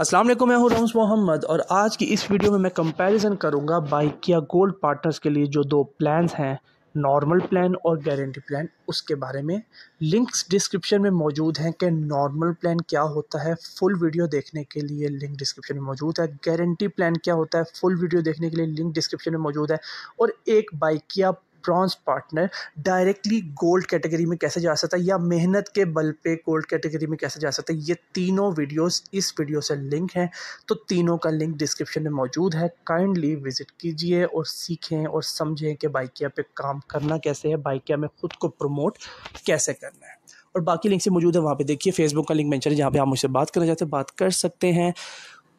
अस्सलाम वालेकुम मैं हूं रम्स मोहम्मद और आज की इस वीडियो में मैं कंपैरिजन करूंगा बाइक किया गोल्ड पार्टनर्स के लिए जो दो प्लान्स हैं नॉर्मल प्लान और गारंटी प्लान उसके बारे में लिंक्स डिस्क्रिप्शन में मौजूद हैं कि नॉर्मल प्लान क्या होता है फुल वीडियो देखने के लिए लिंक डिस्क्रिप्शन में मौजूद है गारंटी प्लान क्या होता है फुल वीडियो देखने के लिए लिंक डिस्क्रिप्शन में मौजूद है और एक Bykea bronze partner directly gold category में कैसे जा सकता है या मेहनत के बल पे गोल्ड कैटेगरी में कैसे जा सकता है ये तीनों वीडियोस इस वीडियो से लिंक हैं तो तीनों का लिंक डिस्क्रिप्शन में मौजूद है काइंडली विजिट कीजिए और सीखें और समझें कि बाइकिया पे काम करना कैसे है बाइकिया में ख़ुद को प्रमोट कैसे करना है और बाकी लिंक से मौजूद है वहाँ पर देखिए फेसबुक का लिंक मैंशन है जहाँ पर आप मुझसे बात करना चाहते हैं बात कर सकते हैं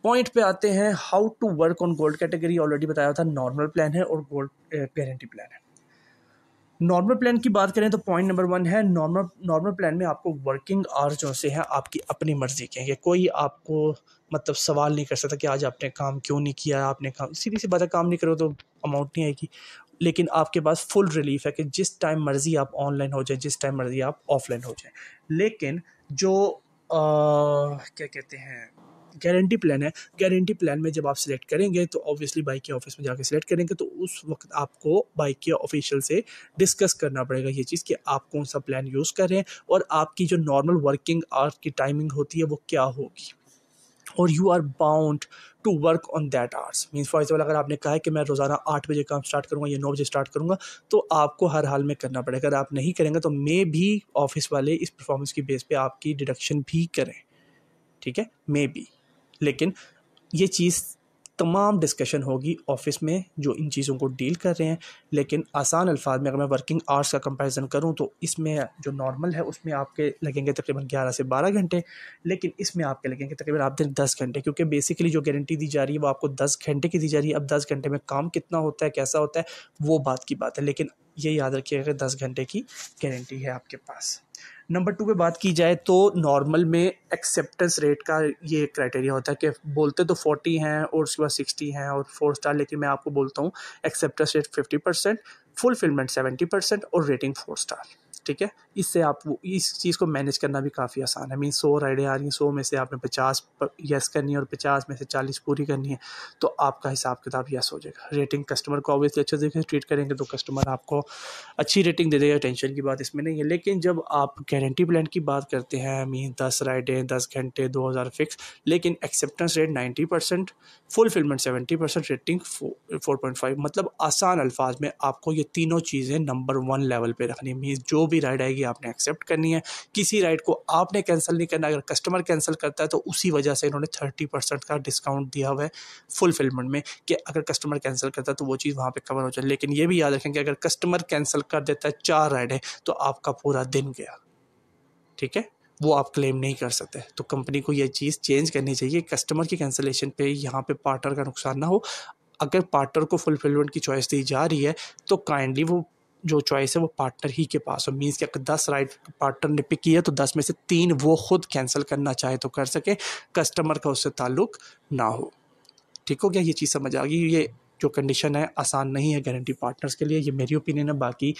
पॉइंट पे आते हैं how to work on gold category already बताया था नॉर्मल प्लान है और गोल्ड गारंटी प्लान है नॉर्मल प्लान की बात करें तो पॉइंट नंबर वन है नॉर्मल नॉर्मल प्लान में आपको वर्किंग आवर्स जो से हैं आपकी अपनी मर्ज़ी के हैं कोई आपको मतलब सवाल नहीं कर सकता कि आज आपने काम क्यों नहीं किया आपने काम सीधी सी बात है काम नहीं करो तो अमाउंट नहीं आएगी लेकिन आपके पास फुल रिलीफ है कि जिस टाइम मर्ज़ी आप ऑनलाइन हो जाए जिस टाइम मर्ज़ी आप ऑफलाइन हो जाए लेकिन जो आ, क्या कहते हैं गारंटी प्लान है गारंटी प्लान में जब आप सिलेक्ट करेंगे तो ऑब्वियसली बाइक के ऑफिस में जाकर सिलेक्ट करेंगे तो उस वक्त आपको बाइक के ऑफिशियल से डिस्कस करना पड़ेगा ये चीज़ कि आप कौन सा प्लान यूज़ कर रहे हैं और आपकी जो नॉर्मल वर्किंग आवर की टाइमिंग होती है वो क्या होगी और you are bound to work on that hours mean for example अगर आपने कहा है कि मैं रोज़ाना आठ बजे काम स्टार्ट करूँगा या नौ बजे स्टार्ट करूँगा तो आपको हर हाल में करना पड़ेगा अगर आप नहीं करेंगे तो मे भी ऑफिस वाले इस परफॉर्मेंस की बेस पे आपकी डिडक्शन भी करें ठीक है मे बी लेकिन ये चीज़ तमाम डिस्कशन होगी ऑफिस में जो इन चीज़ों को डील कर रहे हैं लेकिन आसान अल्फाज में अगर मैं वर्किंग आवर्स का कंपैरिजन करूं तो इसमें जो नॉर्मल है उसमें आपके लगेंगे तकरीबन 11 से 12 घंटे लेकिन इसमें आपके लगेंगे तकरीबन आप दिन दस घंटे क्योंकि बेसिकली जो गारंटी दी जा रही है वो आपको दस घंटे की दी जा रही है अब दस घंटे में काम कितना होता है कैसा होता है वो बात की बात है लेकिन ये याद रखिएगा दस घंटे की गारंटी है आपके पास नंबर टू पे बात की जाए तो नॉर्मल में एक्सेप्टेंस रेट का ये क्राइटेरिया होता है कि बोलते तो फोर्टी हैं और उसके बाद सिक्सटी हैं और फोर स्टार लेकिन मैं आपको बोलता हूँ acceptance rate fifty percent fulfilment seventy percent और रेटिंग फोर स्टार ठीक है इससे आप इस चीज़ को मैनेज करना भी काफ़ी आसान है मीन सौ राइडें आ रही हैं सौ में से आपने पचास यस करनी है और पचास में से चालीस पूरी करनी है तो आपका हिसाब किताब यस हो जाएगा रेटिंग कस्टमर को ऑब्वियसली अच्छे से ट्रीट करेंगे तो कस्टमर आपको अच्छी रेटिंग दे देगा टेंशन की बात इसमें नहीं है लेकिन जब आप गारंटी प्लान की बात करते हैं मीन दस राइडें दस घंटे दो हज़ार फिक्स लेकिन acceptance rate ninety percent fulfilment seventy rating four point five मतलब आसान अल्फाज में आपको ये तीनों चीज़ें नंबर वन लेवल पर रखनी मीन जो भी भी राइड आएगी आपने एक्सेप्ट करनी है किसी राइड को आपने कैंसिल नहीं करना अगर कस्टमर कैंसिल करता है तो उसी वजह से इन्होंने थर्टी परसेंट का डिस्काउंट दिया हुआ है फुलफिलमेंट में कि अगर कस्टमर कैंसिल करता है तो वो चीज़ वहाँ पर कवर हो जाए लेकिन ये भी याद रखें कि अगर कस्टमर कैंसिल कर देता है चार राइड है तो आपका पूरा दिन गया ठीक है वो आप क्लेम नहीं कर सकते तो कंपनी को ये चीज़ चेंज करनी चाहिए कस्टमर की कैंसिलेशन पे यहाँ पे पार्टनर का नुकसान ना हो अगर पार्टनर को फुलफिलमेंट की चॉइस दी जा रही है तो काइंडली वो जो चॉइस है वो पार्टनर ही के पास हो मीन्स कि अगर दस राइट पार्टनर ने पिक किया तो दस में से तीन वो खुद कैंसिल करना चाहे तो कर सके कस्टमर का उससे ताल्लुक ना हो ठीक हो गया ये चीज़ समझ आ गई ये जो कंडीशन है आसान नहीं है गारंटी पार्टनर्स के लिए ये मेरी ओपिनियन है बाकी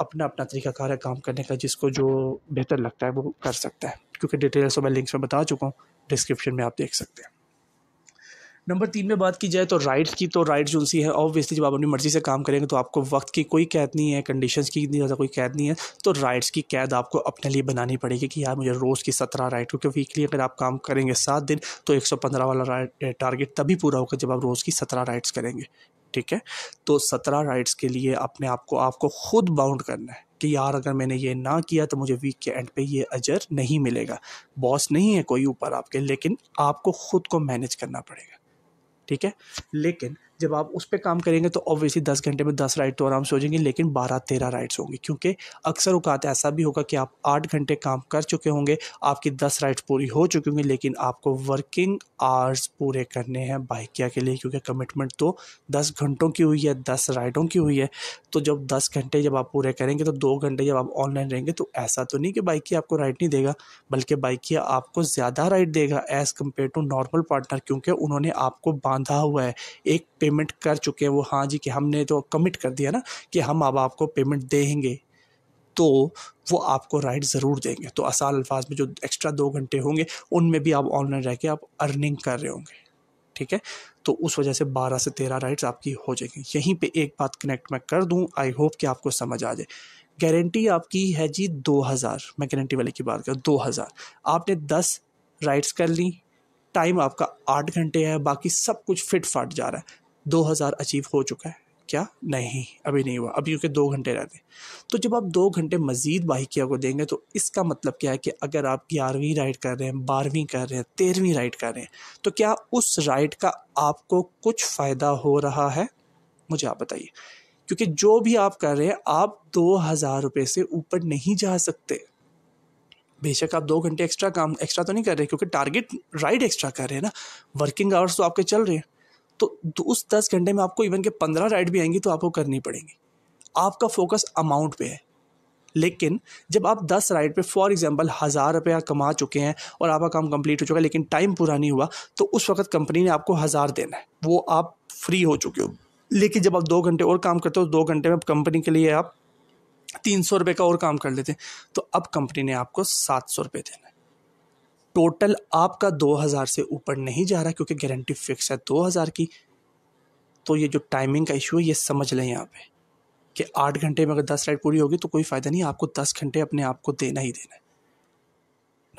अपना अपना तरीकाकार है काम करने का जिसको जो बेहतर लगता है वो कर सकता है क्योंकि डिटेल्स तो मैं लिंक्स में बता चुका हूँ डिस्क्रिप्शन में आप देख सकते हैं नंबर तीन में बात की जाए तो राइट्स की तो राइट्स जो सी है ऑब्वियसली जब आप अपनी मर्ज़ी से काम करेंगे तो आपको वक्त की कोई कैद नहीं है कंडीशन की इतनी ज़्यादा कोई कैद नहीं है तो राइट्स की कैद आपको अपने लिए बनानी पड़ेगी कि यार मुझे रोज़ की सत्रह राइट क्योंकि वीकली अगर आप काम करेंगे सात दिन तो एक सौ पंद्रह वाला टारगेट तभी पूरा होगा जब आप रोज़ की सत्रह राइट्स करेंगे ठीक है तो सत्रह राइट्स के लिए अपने आप को आपको खुद बाउंड करना है कि यार अगर मैंने ये ना किया तो मुझे वीक के एंड पे ये अजर नहीं मिलेगा बॉस नहीं है कोई ऊपर आपके लेकिन आपको खुद को मैनेज करना पड़ेगा ठीक है लेकिन जब आप उस पर काम करेंगे तो ऑब्वियसली दस घंटे में दस राइड तो आराम से हो जाएंगे लेकिन बारह तेरह राइड्स होंगी क्योंकि अक्सर औकात ऐसा भी होगा कि आप आठ घंटे काम कर चुके होंगे आपकी दस राइड्स पूरी हो चुकी होंगी लेकिन आपको वर्किंग आवर्स पूरे करने हैं बाइकिया के लिए क्योंकि कमिटमेंट तो दस घंटों की हुई है दस राइडों की हुई है तो जब दस घंटे जब आप पूरे करेंगे तो दो घंटे जब आप ऑनलाइन रहेंगे तो ऐसा तो नहीं कि बाइकिया आपको राइड नहीं देगा बल्कि बाइकिया आपको ज़्यादा राइड देगा as compare to normal partner क्योंकि उन्होंने आपको बांधा हुआ है एक पेमेंट कर चुके हैं वो हाँ जी कि हमने तो कमिट कर दिया ना कि हम अब आपको पेमेंट देंगे तो वो आपको राइट ज़रूर देंगे तो आसान अल्फाज में जो एक्स्ट्रा दो घंटे होंगे उनमें भी आप ऑनलाइन रह के आप अर्निंग कर रहे होंगे ठीक है तो उस वजह से 12 से 13 राइट्स आपकी हो जाएंगी यहीं पे एक बात कनेक्ट मैं कर दूं आई होप कि आपको समझ आ जाए गारंटी आपकी है जी 2000 मैं गारंटी वाले की बात करूँ 2000 आपने 10 राइट्स कर ली टाइम आपका आठ घंटे है बाकी सब कुछ फिट फाट जा रहा है दो हज़ार अचीव हो चुका है क्या नहीं अभी नहीं हुआ अभी क्योंकि दो घंटे रहते तो जब आप दो घंटे मज़ीद बाइकिया को देंगे तो इसका मतलब क्या है कि अगर आप ग्यारहवीं राइड कर रहे हैं बारहवीं कर रहे हैं तेरहवीं राइड कर रहे हैं तो क्या उस राइड का आपको कुछ फ़ायदा हो रहा है मुझे आप बताइए क्योंकि जो भी आप कर रहे हैं आप दो हज़ार रुपये से ऊपर नहीं जा सकते बेशक आप दो घंटे एक्स्ट्रा काम एक्स्ट्रा तो नहीं कर रहे क्योंकि टारगेट राइड एक्स्ट्रा कर रहे हैं ना वर्किंग आवर्स तो आपके चल रहे हैं तो उस दस घंटे में आपको इवन के पंद्रह राइड भी आएंगी तो आपको करनी पड़ेंगी आपका फोकस अमाउंट पे है लेकिन जब आप दस राइड पे फॉर एग्जांपल हज़ार रुपया कमा चुके हैं और आपका काम कंप्लीट हो चुका है लेकिन टाइम पूरा नहीं हुआ तो उस वक्त कंपनी ने आपको हज़ार देना है वो आप फ्री हो चुके हो लेकिन जब आप दो घंटे और काम करते हो दो घंटे में कंपनी के लिए आप तीन सौ रुपये का और काम कर लेते हैं तो अब कंपनी ने आपको सात सौ रुपये देना है टोटल आपका 2000 से ऊपर नहीं जा रहा क्योंकि गारंटी फिक्स है 2000 की तो ये जो टाइमिंग का इशू है ये समझ लें यहाँ पे कि आठ घंटे में अगर दस राइड पूरी होगी तो कोई फ़ायदा नहीं आपको दस घंटे अपने आप को देना ही देना है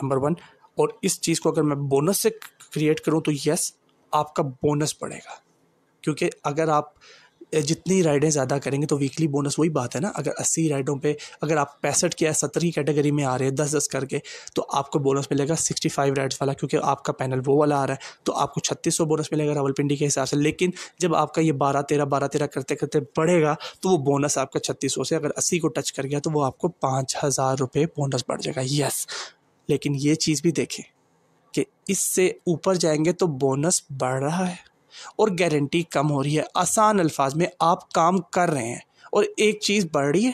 नंबर वन और इस चीज़ को अगर मैं बोनस से क्रिएट करूँ तो यस आपका बोनस पड़ेगा क्योंकि अगर आप जितनी राइडें ज़्यादा करेंगे तो वीकली बोनस वही बात है ना अगर अस्सी राइडों पे अगर आप पैंसठ की या सत्तर की कैटेगरी में आ रहे हैं दस दस करके तो आपको बोनस मिलेगा सिक्सटी फाइव राइड्स वाला क्योंकि आपका पैनल वो वाला आ रहा है तो आपको छत्तीस सौ बोनस मिलेगा रावलपिंडी के हिसाब से लेकिन जब आपका ये बारह तेरह बारह तेरह करते करते बढ़ेगा तो वो बोनस आपका छत्तीस सौ से अगर अस्सी को टच कर गया तो वो आपको पाँच हज़ार रुपये बोनस बढ़ जाएगा यस लेकिन ये चीज़ भी देखें कि इससे ऊपर जाएंगे तो बोनस बढ़ रहा है और गारंटी कम हो रही है आसान अल्फाज में आप काम कर रहे हैं और एक चीज़ बढ़ रही है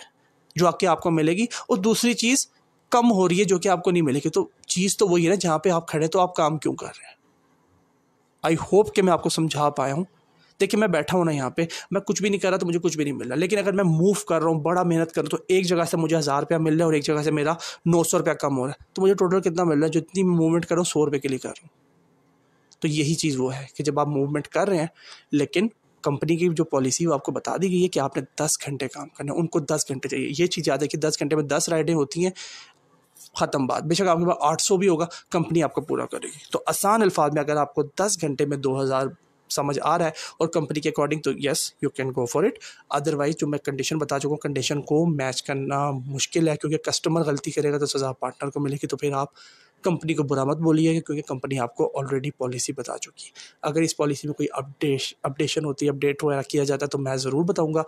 जो आके आपको मिलेगी और दूसरी चीज़ कम हो रही है जो कि आपको नहीं मिलेगी तो चीज़ तो वही है ना जहाँ पर आप खड़े तो आप काम क्यों कर रहे हैं आई होप कि मैं आपको समझा पाया हूँ देखिए मैं बैठा हूँ ना यहाँ पे मैं कुछ भी नहीं कर रहा तो मुझे कुछ भी नहीं मिल रहा लेकिन अगर मैं मूव कर रहा हूँ बड़ा मेहनत कर रहा हूँ तो एक जगह से मुझे हज़ार रुपया मिल रहा है और एक जगह से मेरा नौ सौ रुपया कम हो रहा है तो मुझे टोटल कितना मिल रहा है जितनी मूवमेंट कर रहा हूँ सौ रुपये के लिए कर रहा हूँ तो यही चीज़ वो है कि जब आप मूवमेंट कर रहे हैं लेकिन कंपनी की जो पॉलिसी वो आपको बता दी गई है कि आपने दस घंटे काम करना है उनको दस घंटे चाहिए ये चीज़ याद है कि दस घंटे में दस राइडें होती हैं ख़त्म बात बेशक आपके पास आठ सौ भी होगा कंपनी आपको पूरा करेगी तो आसान अल्फाज में अगर आपको दस घंटे में दो हज़ार समझ आ रहा है और कंपनी के अकॉर्डिंग तो yes you can go for it otherwise जो मैं कंडीशन बता चुका हूँ कंडीशन को मैच करना मुश्किल है क्योंकि कस्टमर गलती करेगा तो सज़ा पार्टनर को मिलेगी तो फिर आप कंपनी को बुरा मत बोलिएगा क्योंकि कंपनी आपको ऑलरेडी पॉलिसी बता चुकी है अगर इस पॉलिसी में कोई अपडेश अपडेशन होती है अपडेट वगैरह किया जाता है तो मैं ज़रूर बताऊँगा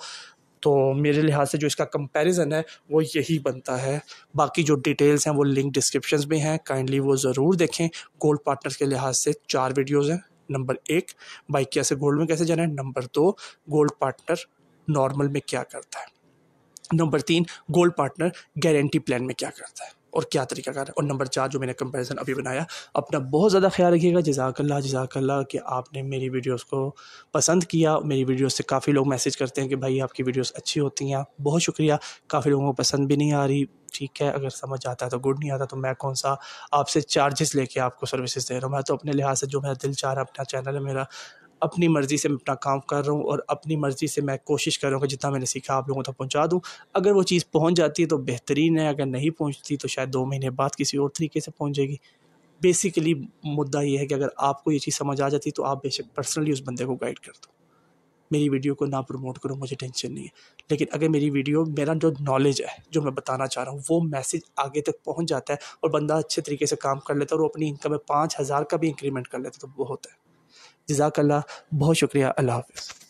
तो मेरे लिहाज से जो इसका कंपैरिजन है वो यही बनता है बाकी जो डिटेल्स हैं वो लिंक डिस्क्रिप्शन में हैं काइंडली वो ज़रूर देखें गोल्ड पार्टनर के लिहाज से चार वीडियोज़ हैं नंबर एक बाइक कैसे गोल्ड में कैसे जाना है नंबर दो गोल्ड पार्टनर नॉर्मल में क्या करता है नंबर तीन गोल्ड पार्टनर गारंटी प्लान में क्या करता है और क्या तरीका है और नंबर चार जो मैंने कंपेरिजन अभी बनाया अपना बहुत ज़्यादा ख्याल रखिएगा जजाकल्ला जजाकल्ला कि आपने मेरी वीडियोस को पसंद किया मेरी वीडियोस से काफ़ी लोग मैसेज करते हैं कि भाई आपकी वीडियोस अच्छी होती हैं बहुत शुक्रिया काफ़ी लोगों को पसंद भी नहीं आ रही ठीक है अगर समझ आता है तो गुड नहीं आता तो मैं कौन सा आपसे चार्जेस लेके आपको सर्विसेज दे रहा हूँ मैं तो अपने लिहाज से जो मेरा दिल चाह रहा अपना चैनल है मेरा अपनी मर्ज़ी से मैं अपना काम कर रहा हूँ और अपनी मर्ज़ी से मैं कोशिश कर रहा हूँ कि जितना मैंने सीखा आप लोगों तक पहुँचा दूँ अगर वो चीज़ पहुँच जाती है तो बेहतरीन है अगर नहीं पहुँचती तो शायद दो महीने बाद किसी और तरीके से पहुँचेगी बेसिकली मुद्दा ये है कि अगर आपको ये चीज़ समझ आ जाती तो आप बेशक पर्सनली उस बंदे को गाइड कर दो मेरी वीडियो को ना प्रमोट करो मुझे टेंशन नहीं है लेकिन अगर मेरी वीडियो मेरा जो नॉलेज है जो मैं बताना चाह रहा हूँ वो मैसेज आगे तक पहुँच जाता है और बंदा अच्छे तरीके से काम कर लेता है और वो अपनी इनकम में पाँच हज़ार का भी इंक्रीमेंट कर लेता है तो बहुत है जजाकल्ला बहुत शुक्रिया अल्लाह हाफ़